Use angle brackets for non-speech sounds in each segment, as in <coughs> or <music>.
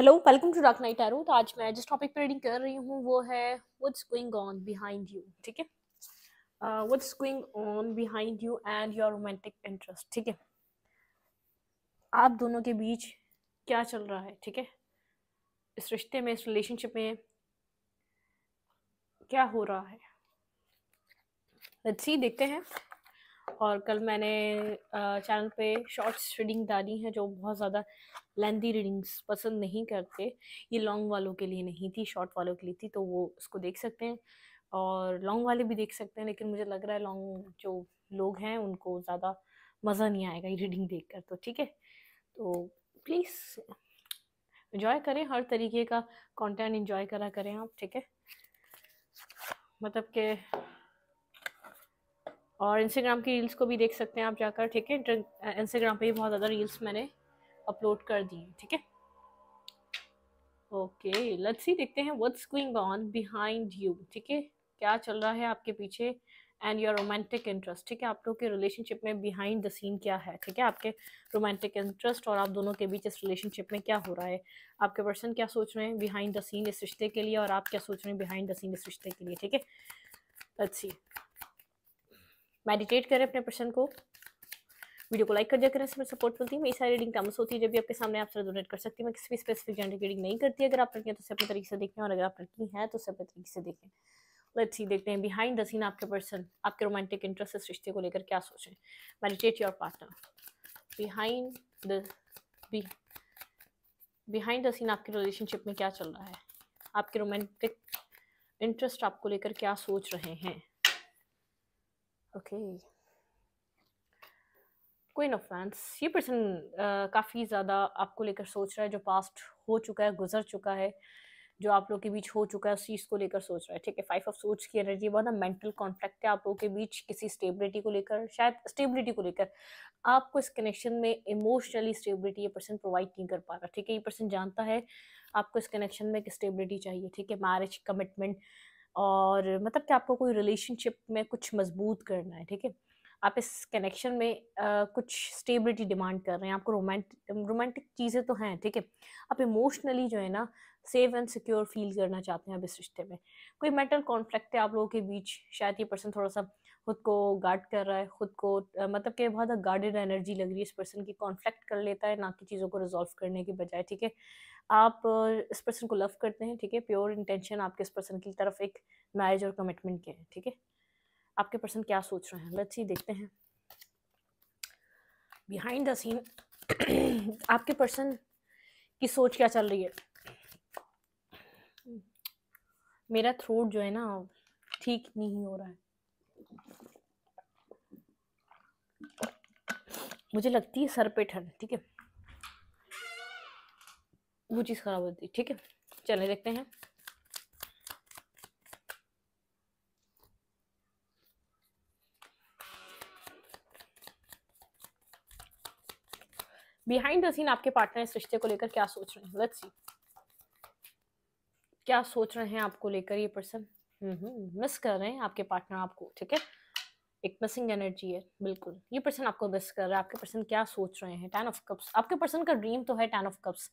Hello welcome to dark night Aaru तो आज मैं जिस टॉपिक पर रीडिंग कर रही हूँ वो है what's going on behind you ठीक है what's going on behind you and your romantic interest ठीक है आप दोनों के बीच क्या चल रहा है ठीक है इस रिश्ते में इस रिलेशनशिप में क्या हो रहा है लेट्स सी देखते हैं और कल मैंने चैनल पे शॉर्ट्स रीडिंग डाली हैं जो बहुत ज़्यादा लेंदी रीडिंग्स पसंद नहीं करते ये लॉन्ग वालों के लिए नहीं थी शॉर्ट वालों के लिए थी तो वो उसको देख सकते हैं और लॉन्ग वाले भी देख सकते हैं लेकिन मुझे लग रहा है लॉन्ग जो लोग हैं उनको ज़्यादा मज़ा नहीं आएगा ये रीडिंग देख कर तो ठीक है तो प्लीज़ इन्जॉय करें हर तरीके का कॉन्टेंट इन्जॉय करा करें आप ठीक है मतलब कि और इंस्टाग्राम की रील्स को भी देख सकते हैं आप जाकर ठीक है इंस्टाग्राम पे भी बहुत ज़्यादा रील्स मैंने अपलोड कर दी हैं ठीक है ओके लेट्स सी देखते हैं what's going on behind you ठीक है क्या चल रहा है आपके पीछे एंड योर रोमांटिक इंटरेस्ट ठीक है आप लोग के रिलेशनशिप में बिहाइंड द सीन क्या है ठीक है आपके रोमांटिक इंटरेस्ट और आप दोनों के बीच इस रिलेशनशिप में क्या हो रहा है आपके पर्सन क्या सोच रहे हैं बिहाइंड द सीन इस रिश्ते के लिए और आप क्या सोच रहे हैं बिहाइंड द सीन इस रिश्ते के लिए ठीक है अच्छी मेडिटेट करें अपने पर्सन को वीडियो को लाइक कर दिया करें इसमें सपोर्ट मिलती है मेरी सारी रीडिंग टर्म्स होती है जब भी आपके सामने आप सर डोनेट कर सकती हूँ मैं किसी भी स्पेसिफिक जेंडर की रीडिंग नहीं करती अगर आप लड़कियाँ तो उसे अपने तरीके से देखें और अगर आप लड़की हैं तो उसे अपने तरीके से देखें लेट्स सी देखते हैं बिहाइंड द सीन आपके पर्सन आपके रोमांटिक इंटरेस्ट इस रिश्ते को लेकर क्या सोचें meditate your partner behind the behind the scene आपके रिलेशनशिप में क्या चल रहा है आपके रोमांटिक इंटरेस्ट आपको लेकर क्या सोच रहे हैं okay क्वीन ऑफ वैंस ये पर्सन काफ़ी ज़्यादा आपको लेकर सोच रहा है जो पास्ट हो चुका है गुजर चुका है जो आप लोग के बीच हो चुका है उस चीज़ को लेकर सोच रहा है ठीक है फाइव ऑफ सोच की एनर्जी बहुत मेंटल कॉन्फ्लिक्ट है आप लोगों के बीच किसी स्टेबिलिटी को लेकर शायद स्टेबिलिटी को लेकर आपको इस कनेक्शन में इमोशनली स्टेबिलिटी ये पर्सन प्रोवाइड नहीं कर पा रहा ठीक है ये पर्सन जानता है आपको इस कनेक्शन में एक स्टेबिलिटी चाहिए ठीक है मैरिज कमिटमेंट और मतलब कि आपको कोई रिलेशनशिप में कुछ मजबूत करना है ठीक है आप इस कनेक्शन में आ, कुछ स्टेबिलिटी डिमांड कर रहे हैं आपको रोमांटिक रोमांटिक चीज़ें तो हैं ठीक है आप इमोशनली जो है ना सेफ एंड सिक्योर फील करना चाहते हैं आप इस रिश्ते में कोई मेंटल कॉन्फ्लिक्ट है आप लोगों के बीच शायद ये पर्सन थोड़ा सा खुद को गार्ड कर रहा है खुद को आ, मतलब कि बहुत गार्डेड एनर्जी लग रही है इस पर्सन की कॉन्फ्लिक्ट कर लेता है ना कि चीज़ों को रिजॉल्व करने के बजाय ठीक है आप इस पर्सन को लव करते हैं ठीक है प्योर इंटेंशन आपके इस पर्सन की तरफ एक मैरिज और कमिटमेंट के हैं ठीक है आपके पर्सन क्या सोच रहे हैं लेट्स देखते हैं बिहाइंड द सीन आपके पर्सन की सोच क्या चल रही है मेरा थ्रोट जो है ना ठीक नहीं हो रहा है मुझे लगती है सर पे ठंड ठीक है वो चीज़ ख़राब होती है ठीक है चले देखते हैं बिहाइंड द सीन आपके पार्टनर इस रिश्ते को लेकर क्या सोच रहे हैं लेट्स सी क्या सोच रहे हैं आपको लेकर ये पर्सन हम्म, मिस हम्म, कर रहे हैं आपके पार्टनर आपको ठीक है एक मिसिंग एनर्जी है बिल्कुल ये पर्सन आपको मिस कर रहा है आपके पर्सन क्या सोच रहे हैं टेन ऑफ कप्स आपके पर्सन का ड्रीम तो है टेन ऑफ कप्स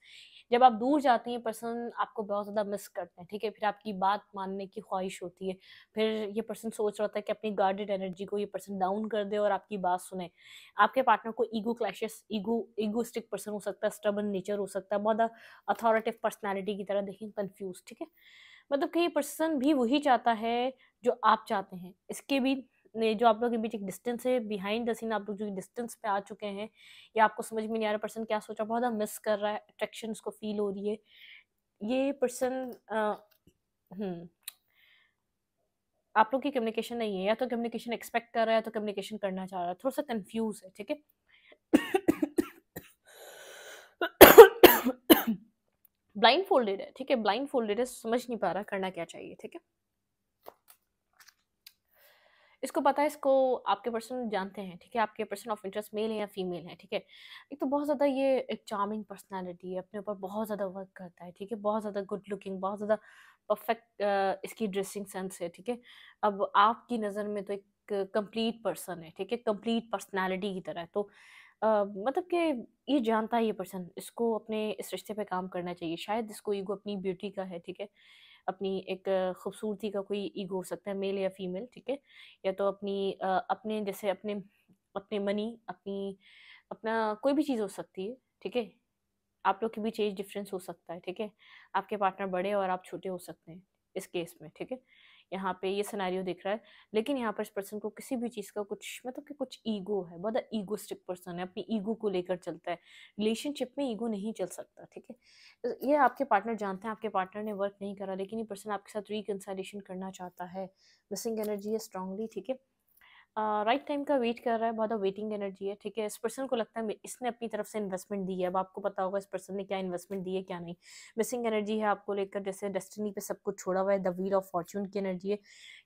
जब आप दूर जाते हैं पर्सन आपको बहुत ज़्यादा मिस करते हैं ठीक है फिर आपकी बात मानने की ख्वाहिश होती है फिर ये पर्सन सोच रहा था कि अपनी गार्डेड एनर्जी को ये पर्सन डाउन कर दे और आपकी बात सुने आपके पार्टनर को ego clashes ego egoistic person हो सकता है स्टबन नेचर हो सकता है बहुत अथॉरिटिव पर्सनैलिटी की तरह देखें कन्फ्यूज ठीक है मतलब कि ये पर्सन भी वही चाहता है जो आप चाहते हैं इसके भी जो आप लोग के बीच एक डिस्टेंस है बिहाइंड द सीन आप लोग जो डिस्टेंस पे आ चुके हैं या आपको समझ में नहीं आ रहा पर्सन क्या सोचा बहुत ज़्यादा मिस कर रहा है अट्रैक्शन उसको फील हो रही है ये पर्सन हम्म, आप लोग की कम्युनिकेशन नहीं है या तो कम्युनिकेशन एक्सपेक्ट कर रहा है तो कम्युनिकेशन करना चाह रहा है थोड़ा सा कंफ्यूज है ठीक है ब्लाइंड <coughs> फोल्डेड है ठीक है ब्लाइंड फोल्डेड है समझ नहीं पा रहा करना क्या चाहिए ठीक है इसको पता है इसको आपके पर्सन जानते हैं ठीक है आपके पर्सन ऑफ इंटरेस्ट मेल है या फीमेल है ठीक है एक तो बहुत ज़्यादा ये एक चार्मिंग पर्सनैलिटी है अपने ऊपर बहुत ज़्यादा वर्क करता है ठीक है बहुत ज़्यादा गुड लुकिंग बहुत ज़्यादा परफेक्ट इसकी ड्रेसिंग सेंस है ठीक है अब आपकी नज़र में तो एक कंप्लीट पर्सन है ठीक है कंप्लीट पर्सनैलिटी की तरह तो आ, मतलब कि ये जानता है ये पर्सन इसको अपने इस रिश्ते पे काम करना चाहिए शायद इसको ईगो अपनी ब्यूटी का है ठीक है अपनी एक खूबसूरती का कोई ईगो हो सकता है मेल या फीमेल ठीक है या तो अपनी अपने जैसे अपने अपने मनी अपनी अपना कोई भी चीज़ हो सकती है ठीक है आप लोग के बीच एज डिफरेंस हो सकता है ठीक है आपके पार्टनर बड़े और आप छोटे हो सकते हैं इस केस में ठीक है यहाँ पे ये सिनेरियो दिख रहा है लेकिन यहाँ पर इस पर्सन को किसी भी चीज़ का कुछ मतलब कि कुछ ईगो है बहुत ईगोस्टिक पर्सन है अपनी ईगो को लेकर चलता है रिलेशनशिप में ईगो नहीं चल सकता ठीक है तो ये आपके पार्टनर जानते हैं आपके पार्टनर ने वर्क नहीं करा लेकिन ये पर्सन आपके साथ रिकन्साइलेशन करना चाहता है मिसिंग एनर्जी है स्ट्रांगली ठीक है राइट टाइम का वेट कर रहा है बहुत वेटिंग एनर्जी है ठीक है इस पर्सन को लगता है इसने अपनी तरफ से इन्वेस्टमेंट दी है अब आपको पता होगा इस पर्सन ने क्या इन्वेस्टमेंट दी है क्या नहीं मिसिंग एनर्जी है आपको लेकर जैसे डेस्टिनी पे सब कुछ छोड़ा हुआ है द व्हील ऑफ फॉर्चून की एनर्जी है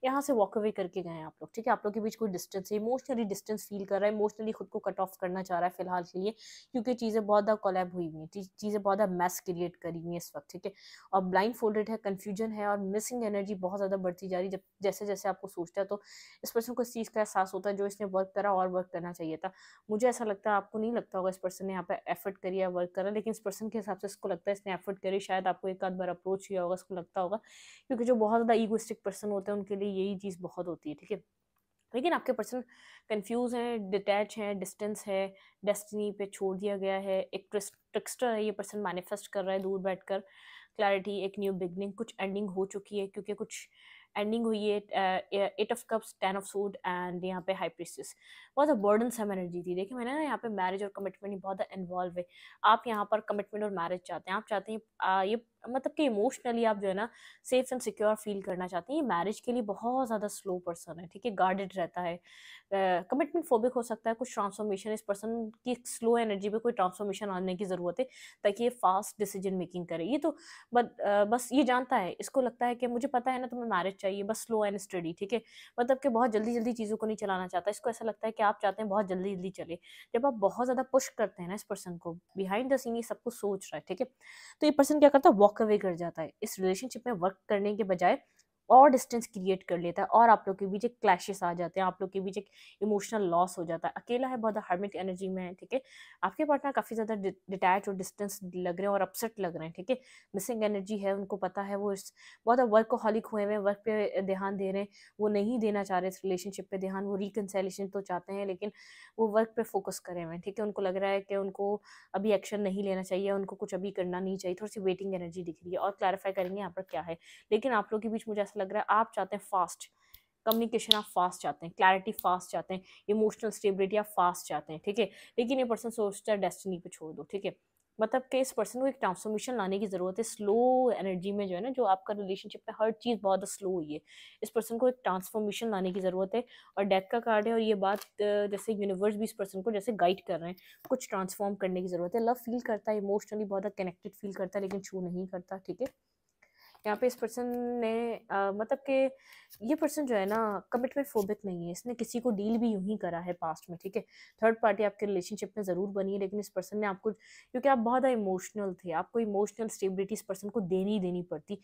यहाँ से वॉक अवे करके गए हैं आप लोग ठीक है आप लोग के बीच कोई डिस्टेंस है इमोशनली डिस्टेंस फील कर रहा है इमोशनली खुद को कट ऑफ करना चाह रहा है फिलहाल के लिए क्योंकि चीज़ें बहुत ज़्यादा कोलैब हुई हुई हैं चीज़ें बहुत ज़्यादा मैस क्रिएट करी हुई हैं इस वक्त ठीक है और ब्लाइंड फोल्डेड है कन्फ्यूजन है और मिसिंग एनर्जी बहुत ज़्यादा बढ़ती जा रही है जब जैसे जैसे आपको सोचता है तो इस पर्सन को इस चीज़ का एहसास होता है जो इसने वर्क करा और वर्क करना चाहिए था मुझे ऐसा लगता है आपको नहीं लगता होगा इस पर्सन ने यहाँ पे एफर्ट करी या वर्क करा लेकिन इस पर्सन के हिसाब से इसको लगता है इसने एफर्ट करी शायद आपको एक आध बार अप्रोच किया होगा इसको लगता होगा क्योंकि जो बहुत ज़्यादा ईगोस्टिक पर्सन होते हैं उनके लिए यही चीज़ बहुत होती है ठीक है लेकिन आपके पर्सन कंफ्यूज हैं डिटैच हैं डिस्टेंस है डेस्टिनी पे छोड़ दिया गया है एक ट्रिक्स्टर है ये पर्सन मैनिफेस्ट कर रहा है दूर बैठकर क्लैरिटी एक न्यू बिगनिंग कुछ एंडिंग हो चुकी है क्योंकि कुछ एंडिंग हुई है eight of cups ten of swords and यहाँ पे हाई प्रिस्टिस बहुत ज़्यादा बर्डन सम एनर्जी थी देखिए मैंने ना यहाँ पे मैरिज और कमिटमेंट बहुत ज़्यादा इन्वॉल्व है आप यहाँ पर कमिटमेंट और मैरिज चाहते हैं आप चाहते हैं ये मतलब कि इमोशनली आप जो है ना सेफ एंड सिक्योर फील करना चाहते हैं ये मैरिज के लिए बहुत ज़्यादा स्लो पर्सन है ठीक है गार्डेड रहता है कमिटमेंट uh, फोबिक हो सकता है कुछ ट्रांसफॉर्मेशन इस पर्सन की स्लो एनर्जी पे कोई ट्रांसफॉर्मेशन आने की ज़रूरत है ताकि ये फास्ट डिसीजन मेकिंग करे ये तो बट uh, बस ये जानता है इसको लगता है कि मुझे पता है ना तुम्हें मैरिज चाहिए बस स्लो एंड स्टडी ठीक है मतलब कि बहुत जल्दी जल्दी चीज़ों को नहीं चलाना चाहता इसको ऐसा लगता है कि आप चाहते हैं बहुत जल्दी जल्दी चले जब आप बहुत ज़्यादा पुश करते हैं ना इस पर्सन को बिहाइंड द सीन ये सब कुछ सोच रहा है ठीक है तो ये पर्सन क्या करता है वॉक अवे कर जाता है इस रिलेशनशिप में वर्क करने के बजाय और डिस्टेंस क्रिएट कर लेता है और आप लोग के बीच एक क्लैशेस आ जाते हैं आप लोग के बीच एक इमोशनल लॉस हो जाता है अकेला है बहुत हार्मिक एनर्जी में है ठीक है आपके पार्टनर काफ़ी ज़्यादा डिटैच और डिस्टेंस लग रहे हैं और अपसेट लग रहे हैं ठीक है मिसिंग एनर्जी है उनको पता है वो इस बहुत वर्क हुए हॉलिक हुए हैं वर्क पर ध्यान दे रहे हैं वो नहीं देना चाह रहे इस रिलेशनशिप पर ध्यान वो रिकनसेलेशन तो चाहते हैं लेकिन वो वर्क पर फोकस करे हुए हैं ठीक है उनको लग रहा है कि उनको अभी एक्शन नहीं लेना चाहिए उनको कुछ अभी करना नहीं चाहिए थोड़ी सी वेटिंग एनर्जी दिख रही है और क्लैरिफाई करेंगे यहाँ पर क्या है लेकिन आप लोग के बीच मुझे ऐसा लग रहा है आप चाहते हैं फास्ट कम्युनिकेशन आप फास्ट चाहते हैं क्लैरिटी फास्ट चाहते हैं इमोशनल स्टेबिलिटी आप फास्ट चाहते हैं ठीक है लेकिन ये पर्सन सोचता है डेस्टिनी पे छोड़ दो ठीक है मतलब कि इस पर्सन को एक ट्रांसफॉर्मेशन लाने की ज़रूरत है स्लो एनर्जी में जो है ना जो आपका रिलेशनशिप में हर चीज़ बहुत स्लो हुई है इस पर्सन को एक ट्रांसफॉर्मेशन लाने की ज़रूरत है और डेथ का कार्ड है और ये बात जैसे यूनिवर्स भी इस पर्सन को जैसे गाइड कर रहे हैं कुछ ट्रांसफॉर्म करने की ज़रूरत है लव फील करता है इमोशनली बहुत कनेक्टेड फील करता है लेकिन छू नहीं करता ठीक है यहाँ पे इस पर्सन ने आ, मतलब कि ये पर्सन जो है ना कमिटमेंट फोबिक नहीं है इसने किसी को डील भी यूं ही करा है पास्ट में ठीक है थर्ड पार्टी आपके रिलेशनशिप में ज़रूर बनी है लेकिन इस पर्सन ने आपको क्योंकि आप बहुत इमोशनल थे आपको इमोशनल स्टेबिलिटी इस पर्सन को देनी ही देनी पड़ती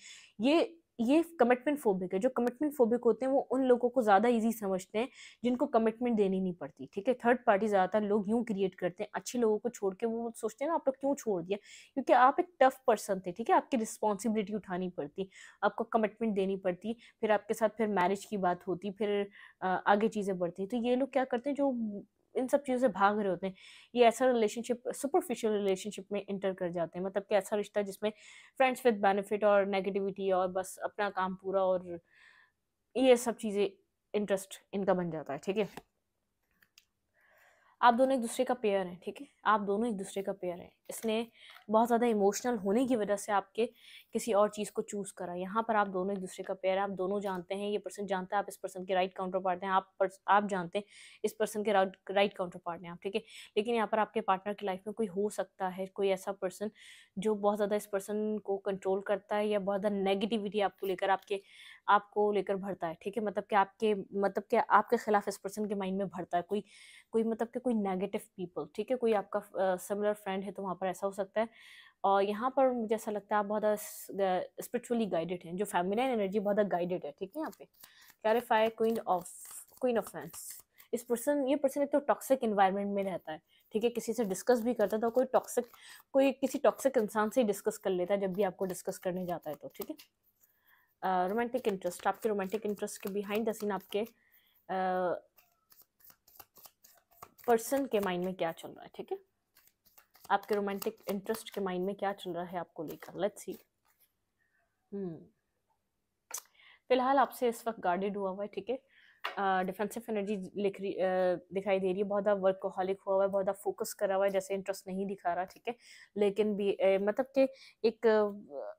ये ये कमिटमेंट फोबिक है जो कमिटमेंट फोबिक होते हैं वो उन लोगों को ज़्यादा इजी समझते हैं जिनको कमिटमेंट देनी नहीं पड़ती ठीक है थर्ड पार्टी ज़्यादातर लोग यूँ क्रिएट करते हैं अच्छे लोगों को छोड़ के वो सोचते हैं ना आप लोग क्यों छोड़ दिया क्योंकि आप एक टफ पर्सन थे ठीक है आपकी रिस्पॉन्सिबिलिटी उठानी पड़ती आपको कमिटमेंट देनी पड़ती फिर आपके साथ फिर मैरिज की बात होती फिर आगे चीज़ें बढ़ती तो ये लोग क्या करते हैं जो इन सब चीज़ों से भाग रहे होते हैं ये ऐसा रिलेशनशिप सुपरफिशियल रिलेशनशिप में इंटर कर जाते हैं मतलब कि ऐसा रिश्ता जिसमें फ्रेंड्स विद बेनिफिट और नेगेटिविटी और बस अपना काम पूरा और ये सब चीज़ें इंटरेस्ट इनका बन जाता है ठीक है आप दोनों एक दूसरे का पेयर हैं ठीक है आप दोनों एक दूसरे का पेयर हैं इसने बहुत ज़्यादा इमोशनल होने की वजह से आपके किसी और चीज़ को चूज़ करा यहाँ पर आप दोनों एक दूसरे का पेयर हैं आप दोनों जानते हैं ये पर्सन जानता है आप इस पर्सन के राइट काउंटर पार्ट हैं आप पर, आप जानते हैं इस पर्सन के राइट काउंटर पार्ट हैं आप ठीक है लेकिन यहाँ पर आपके पार्टनर की लाइफ में कोई हो सकता है कोई ऐसा पर्सन जो बहुत ज़्यादा इस पर्सन को कंट्रोल करता है या बहुत ज़्यादा नेगेटिविटी आपको लेकर आपके आपको लेकर भरता है ठीक है मतलब कि आपके मतलब कि आपके खिलाफ इस पर्सन के माइंड में भरता है कोई कोई मतलब कि कोई नेगेटिव पीपल ठीक है कोई आपका सिमिलर uh, फ्रेंड है तो वहाँ पर ऐसा हो सकता है और यहाँ पर मुझे ऐसा लगता है आप बहुत ज़्यादा स्परिचुअली गाइडेड हैं जो एंड एनर्जी बहुत ज़्यादा गाइडेड है ठीक है यहाँ पे clarify queen of queen of fans इस पर्सन ये पर्सन एक तो टॉक्सिक इन्वायरमेंट में रहता है ठीक है किसी से डिस्कस भी करता है तो कोई टॉक्सिक कोई किसी टॉक्सिक इंसान से ही डिस्कस कर लेता है जब भी आपको डिस्कस करने जाता है तो ठीक है रोमांटिक इंटरेस्ट आपके रोमांटिक इंटरेस्ट के बिहाइंड द सीन आपके पर्सन के माइंड में क्या चल रहा है ठीक है आपके रोमांटिक इंटरेस्ट के माइंड में क्या चल रहा है आपको लेकर लेट्स सी hmm. फिलहाल आपसे इस वक्त गार्डेड हुआ हुआ है ठीक है डिफेंसिव एनर्जी लिख रही दिखाई दे रही है बहुत ज़्यादा वर्कोहॉलिक हुआ हुआ है बहुत ज़्यादा फोकस करा हुआ है जैसे इंटरेस्ट नहीं दिखा रहा ठीक है लेकिन भी uh, मतलब कि एक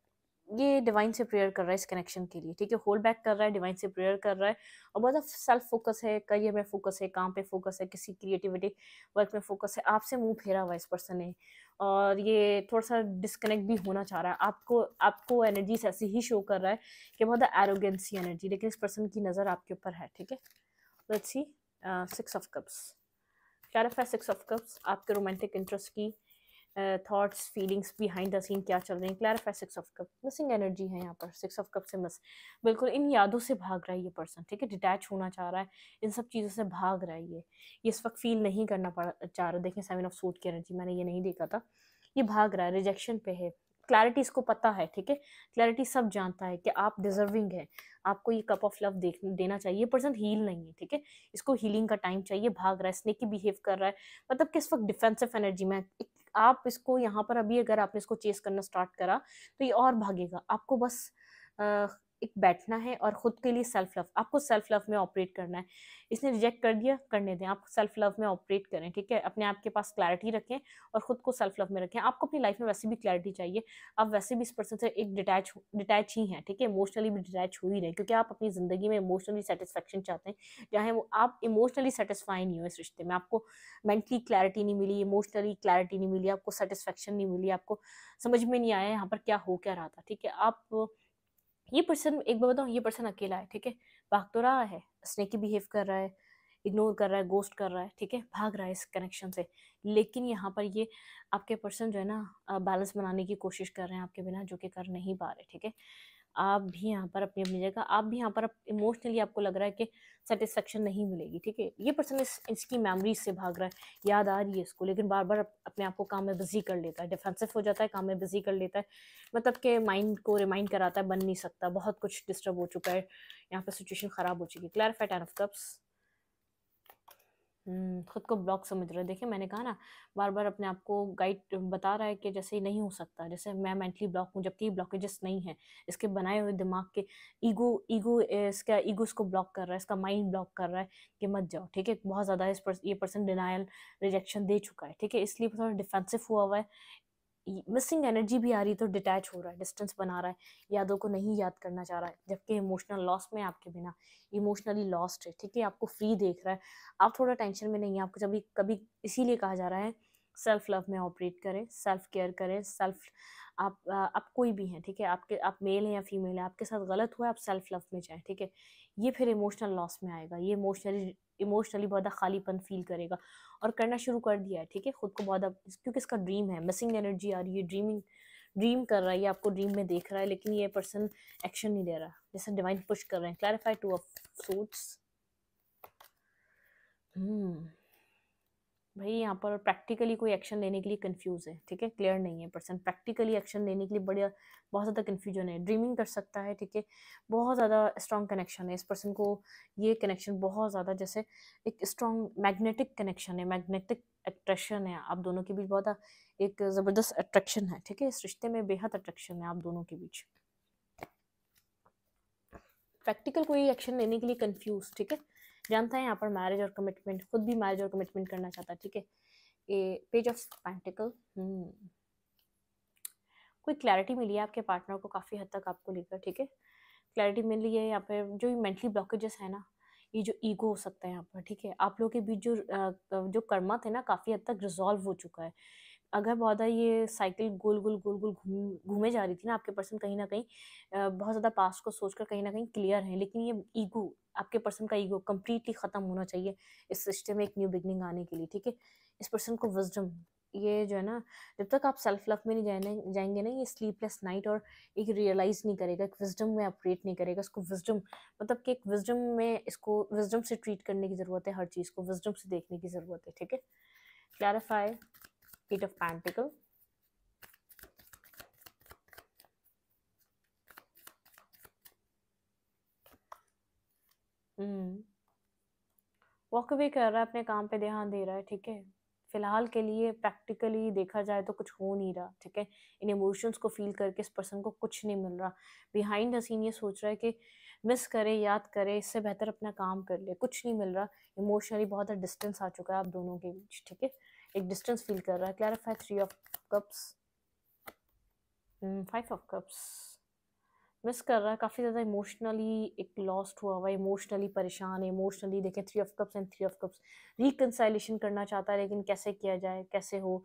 ये डिवाइन से प्रेयर कर रहा है इस कनेक्शन के लिए ठीक है होल्ड बैक कर रहा है डिवाइन से प्रेयर कर रहा है और बहुत सेल्फ फोकस है करियर में फोकस है काम पे फोकस है किसी क्रिएटिविटी वर्क में फोकस है आपसे मुंह फेरा हुआ इस पर्सन ने और ये थोड़ा सा डिस्कनेक्ट भी होना चाह रहा है आपको आपको एनर्जीज ऐसी ही शो कर रहा है कि बहुत एरोगेंसी एनर्जी लेकिन इस पर्सन की नज़र आपके ऊपर है ठीक है let's see six of cups क्या रफ है सिक्स ऑफ कप्स आपके रोमांटिक इंटरेस्ट की thoughts feelings behind the scene क्या चल रहे हैं clarify six of cup missing energy है यहाँ पर सिक्स ऑफ कप से मिस बिल्कुल इन यादों से भाग रहा है ये पर्सन ठीक है डिटैच होना चाह रहा है इन सब चीज़ों से भाग रहा है ये ये इस वक्त फील नहीं करना पड़ चाह रहा देखें सेवन ऑफ सूट की एनर्जी मैंने ये नहीं देखा था ये भाग रहा है रिजेक्शन पे है क्लैरिटी इसको पता है ठीक है क्लैरिटी सब जानता है कि आप डिजर्विंग है आपको ये कप ऑफ लव देख देना चाहिए पर्सन हील नहीं है ठीक है इसको हीलिंग का टाइम चाहिए भाग रहा है स्नेकी बिहेव कर रहा है मतलब किस वक्त डिफेंसिव एनर्जी में एक आप इसको यहाँ पर अभी अगर आपने इसको चेस करना स्टार्ट करा तो ये और भागेगा आपको बस एक बैठना है और ख़ुद के लिए सेल्फ लव आपको सेल्फ लव में ऑपरेट करना है इसने रिजेक्ट कर दिया करने दें आप सेल्फ लव में ऑपरेट करें ठीक है अपने आप के पास क्लैरिटी रखें और ख़ुद को सेल्फ लव में रखें आपको अपनी लाइफ में वैसे भी क्लैरिटी चाहिए आप वैसे भी इस पर्सन से एक डिटैच डिटैच ही हैं ठीक है इमोशनली भी डिटैच हो ही रहे क्योंकि आप अपनी ज़िंदगी में इमोशनली सेटिस्फेक्शन चाहते हैं चाहे वो आप इमोशनली सेटिस्फाई नहीं हो इस रिश्ते में आपको मेंटली क्लैरिटी नहीं मिली इमोशनली क्लैरिटी नहीं मिली आपको सेटिस्फेक्शन नहीं मिली आपको समझ में नहीं आया यहाँ पर क्या हो क्या रहा था ठीक है आप ये पर्सन एक बार बताऊँ ये पर्सन अकेला है ठीक है भाग तो रहा है स्नेकी बिहेव कर रहा है इग्नोर कर रहा है गोस्ट कर रहा है ठीक है भाग रहा है इस कनेक्शन से लेकिन यहाँ पर ये आपके पर्सन जो है ना बैलेंस बनाने की कोशिश कर रहे हैं आपके बिना जो कि कर नहीं पा रहे ठीक है आप भी यहाँ पर अपनी अपनी जगह आप भी यहाँ पर इमोशनली आपको लग रहा है कि सेटिस्फेक्शन नहीं मिलेगी ठीक है ये पर्सन इस, इसकी मेमोरी से भाग रहा है याद आ रही है इसको लेकिन बार बार अपने आप को काम में बिजी कर लेता है डिफेंसिव हो जाता है काम में बिजी कर लेता है मतलब कि माइंड को रिमाइंड कराता है बन नहीं सकता बहुत कुछ डिस्टर्ब हो चुका है यहाँ पर सिचुएशन ख़राब हो चुकी है क्लैरिफाइड एन ऑफ कप्स खुद को ब्लॉक समझ रहा है देखिए मैंने कहा ना बार बार अपने आप को गाइड बता रहा है कि जैसे नहीं हो सकता जैसे मैं मेंटली ब्लॉक हूँ जबकि ये ब्लॉकेजेस नहीं है इसके बनाए हुए दिमाग के ईगो ईगो इसका ईगो इसको ब्लॉक कर रहा है इसका माइंड ब्लॉक कर रहा है कि मत जाओ ठीक है बहुत ज़्यादा इस पर, ये पर्सन डिनाइल रिजेक्शन दे चुका है ठीक है इसलिए थोड़ा डिफेंसिव हुआ हुआ है मिसिंग एनर्जी भी आ रही है तो डिटैच हो रहा है डिस्टेंस बना रहा है यादों को नहीं याद करना चाह रहा है जबकि इमोशनल लॉस में आपके बिना इमोशनली लॉस्ट है ठीक है आपको फ्री देख रहा है आप थोड़ा टेंशन में नहीं है आपको जब कभी इसीलिए कहा जा रहा है सेल्फ लव में ऑपरेट करें सेल्फ केयर करें सेल्फ आप आप कोई भी हैं ठीक है आपके आप मेल हैं या फीमेल हैं आपके साथ गलत हुआ है आप सेल्फ लव में जाएं ठीक है ये फिर इमोशनल लॉस में आएगा ये इमोशनली इमोशनली बहुत खालीपन फील करेगा और करना शुरू कर दिया है ठीक है खुद को बहुत क्योंकि इसका ड्रीम है मिसिंग एनर्जी आ रही है ड्रीमिंग ड्रीम कर रहा है ये आपको ड्रीम में देख रहा है लेकिन ये पर्सन एक्शन नहीं ले रहा जैसे डिवाइन पुश कर रहे हैं clarify two of swords hmm भाई यहाँ पर प्रैक्टिकली कोई एक्शन लेने के लिए कंफ्यूज है ठीक है क्लियर नहीं है पर्सन प्रैक्टिकली एक्शन लेने के लिए बढ़िया बहुत ज़्यादा कन्फ्यूजन है ड्रीमिंग कर सकता है ठीक है बहुत ज़्यादा स्ट्रॉन्ग कनेक्शन है इस पर्सन को ये कनेक्शन बहुत ज़्यादा जैसे एक स्ट्रॉन्ग मैग्नेटिक कनेक्शन है मैग्नेटिक अट्रैक्शन है आप दोनों के बीच बहुत एक ज़बरदस्त अट्रैक्शन है ठीक है इस रिश्ते में बेहद अट्रैक्शन है आप दोनों के बीच प्रैक्टिकल कोई एक्शन लेने के लिए कन्फ्यूज ठीक है जानता है यहाँ पर मैरिज और कमिटमेंट खुद भी मैरिज और कमिटमेंट करना चाहता है ठीक है ए पेज ऑफ पैंटिकल कोई क्लैरिटी मिली है आपके पार्टनर को काफ़ी हद तक आपको लेकर ठीक है क्लैरिटी मिली है यहाँ पर जो मेंटली ब्लॉकेजेस है ना ये जो ईगो हो सकता है यहाँ पर ठीक है आप लोगों के बीच जो जो कर्मा थे ना काफ़ी हद तक रिजॉल्व हो चुका है अगर बहुत ये साइकिल गोल गोल गोल गोल घूम घूमे जा रही थी ना आपके पर्सन कहीं ना कहीं बहुत ज़्यादा पास्ट को सोचकर कहीं ना कहीं क्लियर है लेकिन ये ईगो आपके पर्सन का ईगो कम्प्लीटली ख़त्म होना चाहिए इस सिस्टम में एक न्यू बिगनिंग आने के लिए ठीक है इस पर्सन को विजडम ये जो है ना जब तक आप सेल्फ लव में नहीं जाने जाएंगे ना ये स्लीपलेस नाइट और एक रियलाइज़ नहीं करेगा एक विजडम में अपग्रेड नहीं करेगा इसको विजडम मतलब कि एक विजडम में इसको विजडम से ट्रीट करने की ज़रूरत है हर चीज़ को विजडम से देखने की ज़रूरत है ठीक है clarify eight of pentacle walk hmm. भी कर रहा है अपने काम पे ध्यान दे रहा है ठीक है फिलहाल के लिए प्रैक्टिकली देखा जाए तो कुछ हो नहीं रहा ठीक है इन इमोशंस को फील करके इस पर्सन को कुछ नहीं मिल रहा बिहाइंड द सीन ये सोच रहा है कि मिस करे याद करे इससे बेहतर अपना काम कर ले कुछ नहीं मिल रहा इमोशनली बहुत डिस्टेंस आ चुका है आप दोनों के बीच ठीक है एक डिस्टेंस फील कर रहा है clarify three of cups five of cups miss कर रहा है काफ़ी ज़्यादा इमोशनली एक लॉस्ट हुआ हुआ इमोशनली परेशान है इमोशनली देखें three of cups and three of cups reconciliation करना चाहता है लेकिन कैसे किया जाए कैसे हो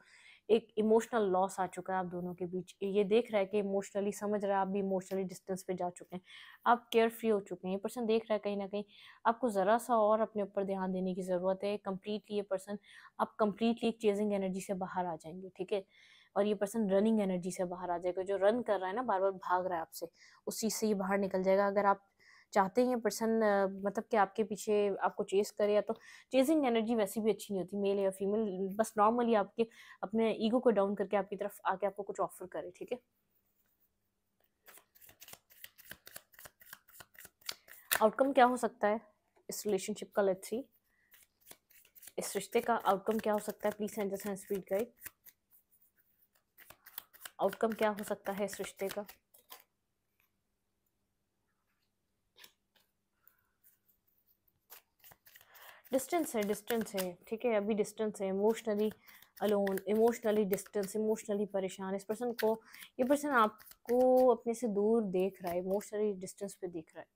एक इमोशनल लॉस आ चुका है आप दोनों के बीच ये देख रहा है कि इमोशनली समझ रहा है आप भी इमोशनली डिस्टेंस पे जा चुके हैं आप केयर फ्री हो चुके हैं ये पर्सन देख रहा है कहीं ना कहीं आपको ज़रा सा और अपने ऊपर ध्यान देने की ज़रूरत है कम्प्लीटली ये पर्सन आप कम्प्लीटली एक चेजिंग एनर्जी से बाहर आ जाएंगे ठीक है और ये पर्सन रनिंग एनर्जी से बाहर आ जाएगा जो रन कर रहा है ना बार बार भाग रहा है आपसे उस चीज़ से ये बाहर निकल जाएगा अगर आप चाहते हैं पर्सन मतलब कि आपके पीछे आपको चेस करे या तो चेजिंग एनर्जी वैसी भी अच्छी नहीं होती मेल या फीमेल बस नॉर्मली आपके अपने ईगो को डाउन करके आपकी तरफ आके आपको कुछ ऑफर करे ठीक है आउटकम क्या हो सकता है इस रिलेशनशिप का लेट्स सी इस रिश्ते का आउटकम क्या हो सकता है please send speed guide outcome क्या हो सकता है इस रिश्ते का डिस्टेंस है डिस्टेंस है ठीक है अभी डिस्टेंस है emotionally alone emotionally distance emotionally परेशान इस पर्सन को ये पर्सन आपको अपने से दूर देख रहा है इमोशनली डिस्टेंस पे देख रहा है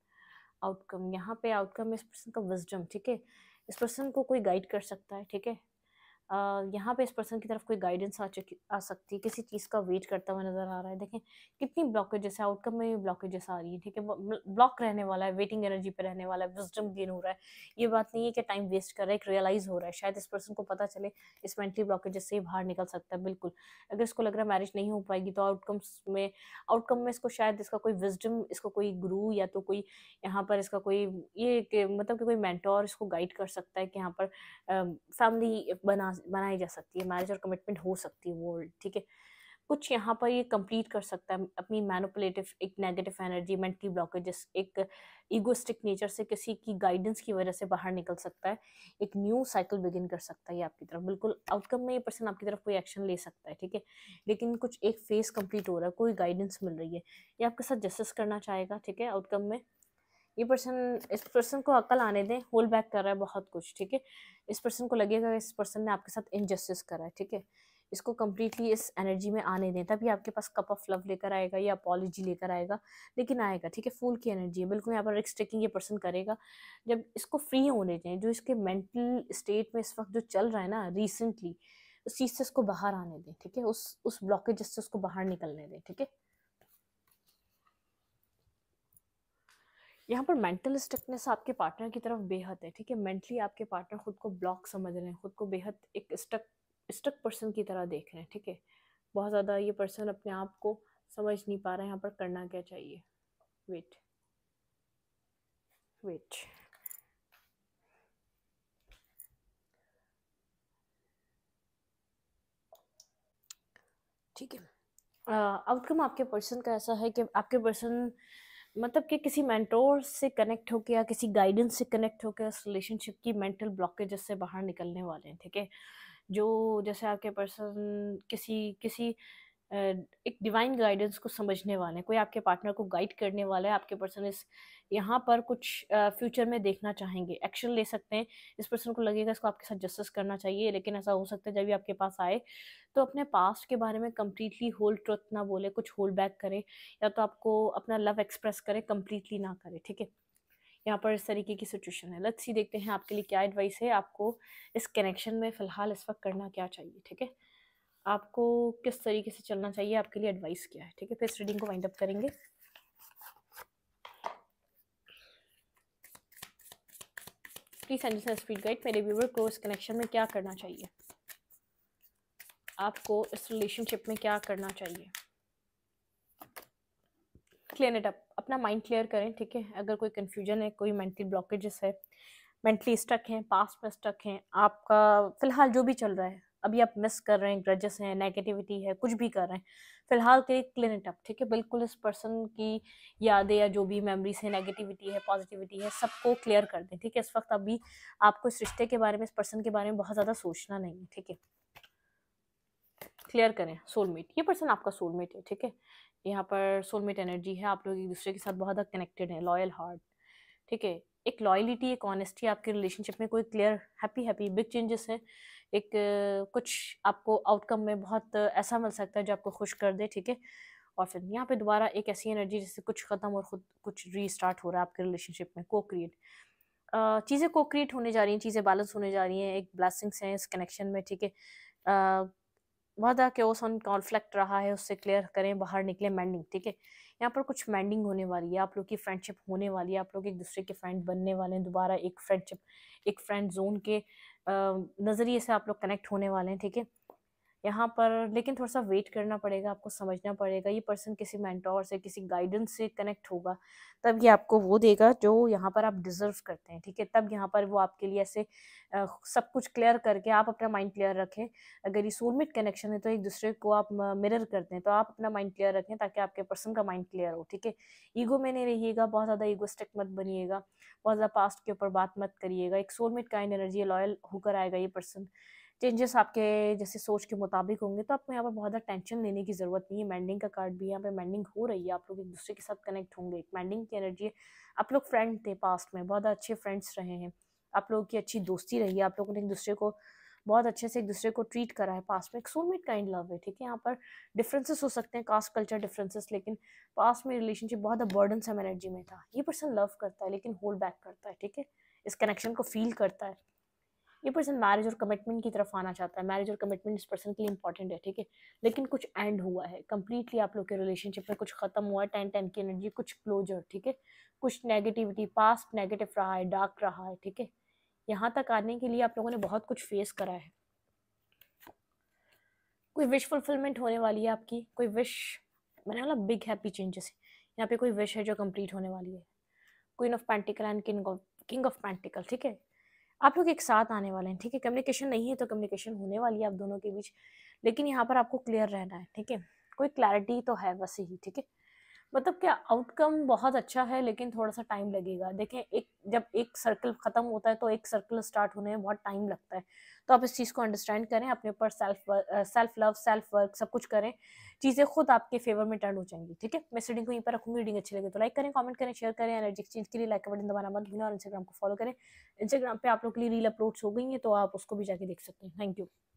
आउटकम यहाँ पे आउटकम इस पर्सन का विजडम ठीक है इस पर्सन को कोई गाइड कर सकता है ठीक है यहाँ पे इस पर्सन की तरफ कोई गाइडेंस आ चुकी आ सकती है किसी चीज़ का वेट करता हुआ नज़र आ रहा है देखें कितनी ब्लॉकेजेस है आउटकम में भी ब्लॉकेजेस आ रही है ठीक है ब्लॉक रहने वाला है वेटिंग एनर्जी पे रहने वाला है विजडम गेन हो रहा है ये बात नहीं है कि टाइम वेस्ट कर रहा है एक रियलाइज़ हो रहा है शायद इस पर्सन को पता चले इस मेंटली ब्लॉकेजेस से ही बाहर निकल सकता है बिल्कुल अगर इसको लग रहा है मैरिज नहीं हो पाएगी तो आउटकम्स में आउटकम में इसको शायद इसका कोई विजडम इसको कोई गुरु या तो कोई यहाँ पर इसका कोई ये मतलब कि कोई मैंटोर इसको गाइड कर सकता है कि यहाँ पर फैमिली बना बनाई जा सकती है मैरिज और कमिटमेंट हो सकती है वो ठीक है कुछ यहाँ पर ये कंप्लीट कर सकता है अपनी मैनुपलेटिव एक नेगेटिव एनर्जी मेंटली ब्लॉकेजेस एक ईगोस्टिक नेचर से किसी की गाइडेंस की वजह से बाहर निकल सकता है एक न्यू साइकिल बिगिन कर सकता है ये आपकी तरफ बिल्कुल आउटकम में ये पर्सन आपकी तरफ कोई एक्शन ले सकता है ठीक है लेकिन कुछ एक फेस कंप्लीट हो रहा है कोई गाइडेंस मिल रही है ये आपके साथ जस्टिस करना चाहेगा ठीक है आउटकम में ये पर्सन इस पर्सन को अक्ल आने दें होल्ड बैक कर रहा है बहुत कुछ ठीक है इस पर्सन को लगेगा इस पर्सन ने आपके साथ इनजस्टिस करा है ठीक है इसको कम्प्लीटली इस एनर्जी में आने दें तभी आपके पास कप ऑफ लव लेकर आएगा या अपॉलोजी लेकर आएगा लेकिन आएगा ठीक है फूल की एनर्जी है बिल्कुल यहाँ पर रिक्स टेकिंग ये पर्सन करेगा जब इसको फ्री होने दें जो इसके मेंटल स्टेट में इस वक्त जो चल रहा है ना रिसेंटली उस चीज़ से उसको बाहर आने दें ठीक है उस उस ब्लॉकेज से उसको बाहर निकलने दें ठीक है यहाँ पर मेंटल स्टकनेस आपके पार्टनर की तरफ बेहद है ठीक है मेंटली आपके पार्टनर खुद को ब्लॉक समझ रहे हैं खुद को बेहद एक स्टक स्टक पर्सन की तरह देख रहे हैं ठीक है बहुत ज़्यादा ये पर्सन अपने आप को समझ नहीं पा रहा है यहाँ पर करना क्या चाहिए वेट वेट ठीक है आउटकम आपके पर्सन का ऐसा है कि आपके पर्सन मतलब कि किसी मेंटोर से कनेक्ट होकर या किसी गाइडेंस से कनेक्ट होकर उस रिलेशनशिप की मेंटल ब्लॉकेजेस से बाहर निकलने वाले हैं ठीक है जो जैसे आपके पर्सन किसी किसी एक डिवाइन गाइडेंस को समझने वाले हैं कोई आपके पार्टनर को गाइड करने वाला है आपके पर्सन इस यहाँ पर कुछ फ्यूचर में देखना चाहेंगे एक्शन ले सकते हैं इस पर्सन को लगेगा इसको आपके साथ जस्टिस करना चाहिए लेकिन ऐसा हो सकता है जब भी आपके पास आए तो अपने पास्ट के बारे में कम्प्लीटली होल ट्रुथ ना बोले कुछ होल्ड बैक करे या तो आपको अपना लव एक्सप्रेस करे कम्प्लीटली ना करे ठीक है यहाँ पर इस तरीके की सिचुएशन है लेट्स सी देखते हैं आपके लिए क्या एडवाइस है आपको इस कनेक्शन में फ़िलहाल इस वक्त करना क्या चाहिए ठीक है आपको किस तरीके से चलना चाहिए आपके लिए एडवाइस क्या है ठीक है फिर तो इस रीडिंग को वाइंड अप करेंगे प्लीज़ एंड स्पीड गाइड मेरे व्यूवर को इस कनेक्शन में क्या करना चाहिए आपको इस रिलेशनशिप में क्या करना चाहिए क्लियर इट अप अपना माइंड क्लियर करें ठीक है अगर कोई कन्फ्यूजन है कोई मेंटल ब्लॉकेजेस है मेंटली स्टक हैं पास्ट में स्टक हैं आपका फ़िलहाल जो भी चल रहा है अभी आप मिस कर रहे हैं ग्रजेस हैं नेगेटिविटी है कुछ भी कर रहे हैं फिलहाल के लिए क्लिन इट अप ठीक है बिल्कुल इस पर्सन की यादें या जो भी मेमोरीज है नेगेटिविटी है पॉजिटिविटी है सबको क्लियर कर दें ठीक है इस वक्त अभी आपको इस रिश्ते के बारे में इस पर्सन के बारे में बहुत ज़्यादा सोचना नहीं है ठीक है क्लियर करें सोलमेट ये पर्सन आपका सोलमेट है ठीक है यहाँ पर सोलमेट एनर्जी है आप लोग एक दूसरे के साथ बहुत ज़्यादा कनेक्टेड हैं लॉयल हार्ट ठीक है एक लॉयलिटी एक ऑनेस्टी आपके रिलेशनशिप में कोई clear happy happy big changes है एक कुछ आपको आउटकम में बहुत ऐसा मिल सकता है जो आपको खुश कर दे ठीक है और फिर यहाँ पे दोबारा एक ऐसी एनर्जी जिससे कुछ ख़त्म और खुद कुछ रीस्टार्ट हो रहा है आपके रिलेशनशिप में को क्रिएट चीज़ें को क्रिएट होने जा रही हैं चीज़ें बैलेंस होने जा रही हैं एक ब्लैसिंग्स हैं इस कनेक्शन में ठीक है वादा के ओसन कॉन्फ्लिक्ट रहा है उससे क्लियर करें बाहर निकले मैंडिंग ठीक है यहाँ पर कुछ मैंडिंग होने वाली है आप लोग की फ्रेंडशिप होने वाली है आप लोग एक दूसरे के फ्रेंड बनने वाले हैं दोबारा एक फ्रेंडशिप एक फ्रेंड जोन के नज़रिए से आप लोग कनेक्ट होने वाले हैं ठीक है यहाँ पर लेकिन थोड़ा सा वेट करना पड़ेगा आपको समझना पड़ेगा ये पर्सन किसी मैंटोर से किसी गाइडेंस से कनेक्ट होगा तब ये आपको वो देगा जो यहाँ पर आप डिज़र्व करते हैं ठीक है तब यहाँ पर वो आपके लिए ऐसे आ, सब कुछ क्लियर करके आप अपना माइंड क्लियर रखें अगर ये सोलमेट कनेक्शन है तो एक दूसरे को आप मिरर करते हैं तो आप अपना माइंड क्लियर रखें ताकि आपके पर्सन का माइंड क्लियर हो ठीक है ईगो में नहीं रहिएगा बहुत ज़्यादा ईगोस्टिक मत बनिएगा बहुत ज़्यादा पास्ट के ऊपर बात मत करिएगा एक सोलमेट काइंड एनर्जी लॉयल होकर आएगा ये पर्सन चेंजेस आपके जैसे सोच के मुताबिक होंगे तो आपको यहाँ पर बहुत ज़्यादा टेंशन लेने की ज़रूरत नहीं है मैंडिंग का कार्ड भी यहाँ पर मैंडिंग हो रही है आप लोग एक दूसरे के साथ कनेक्ट होंगे मैंडिंग की एनर्जी आप लोग फ्रेंड थे पास्ट में बहुत अच्छे फ्रेंड्स रहे हैं आप लोगों की अच्छी दोस्ती रही है आप लोगों ने एक दूसरे को बहुत अच्छे से एक दूसरे को ट्रीट करा है पास्ट में एक सोलमेट काइंड लव है ठीक है यहाँ पर डिफरेंसेस हो सकते हैं कास्ट कल्चर डिफरेंसेस लेकिन पास्ट में रिलेशनशिप बहुत बर्डन सम एनर्जी में था ये पर्सन लव करता है लेकिन होल्ड बैक करता है ठीक है इस कनेक्शन को फील करता है ये पर्सन मैरिज और कमिटमेंट की तरफ आना चाहता है मैरिज और कमिटमेंट इस पर्सन के लिए इंपॉर्टेंट है ठीक है लेकिन कुछ एंड हुआ है कम्प्लीटली आप लोग के रिलेशनशिप में कुछ खत्म हुआ है टेन टेन की एनर्जी कुछ क्लोजर ठीक है कुछ नेगेटिविटी पास्ट नेगेटिव रहा है डार्क रहा है ठीक है यहाँ तक आने के लिए आप लोगों ने बहुत कुछ फेस करा है कोई विश फुलफिलमेंट होने वाली है आपकी कोई विश मैंने बोला बिग हैप्पी चेंजेस यहाँ पे कोई विश है जो कंप्लीट होने वाली है queen of pentacle and king of king of pentacle ठीक है आप लोग एक साथ आने वाले हैं ठीक है कम्युनिकेशन नहीं है तो कम्युनिकेशन होने वाली है आप दोनों के बीच लेकिन यहाँ पर आपको क्लियर रहना है ठीक है कोई क्लैरिटी तो है वैसे ही ठीक है मतलब क्या आउटकम बहुत अच्छा है लेकिन थोड़ा सा टाइम लगेगा देखें एक जब एक सर्कल ख़त्म होता है तो एक सर्कल स्टार्ट होने में बहुत टाइम लगता है तो आप इस चीज़ को अंडरस्टैंड करें अपने ऊपर self self love self work सब कुछ करें चीज़ें खुद आपके फेवर में टर्न हो जाएंगी ठीक है मैं रीडिंग को यहीं पर रखूँगी रीडिंग अच्छी लगे तो लाइक करें कमेंट करें शेयर करें एनर्जी एक्सचेंज के लिए लाइक बटन दबाना मत भूलें और इंस्टाग्राम को फॉलो करें इंस्टाग्राम पर आप लोग के लिए रील अपलोड्स हो गई हैं तो आप उसको भी जाके देख सकते हैं थैंक यू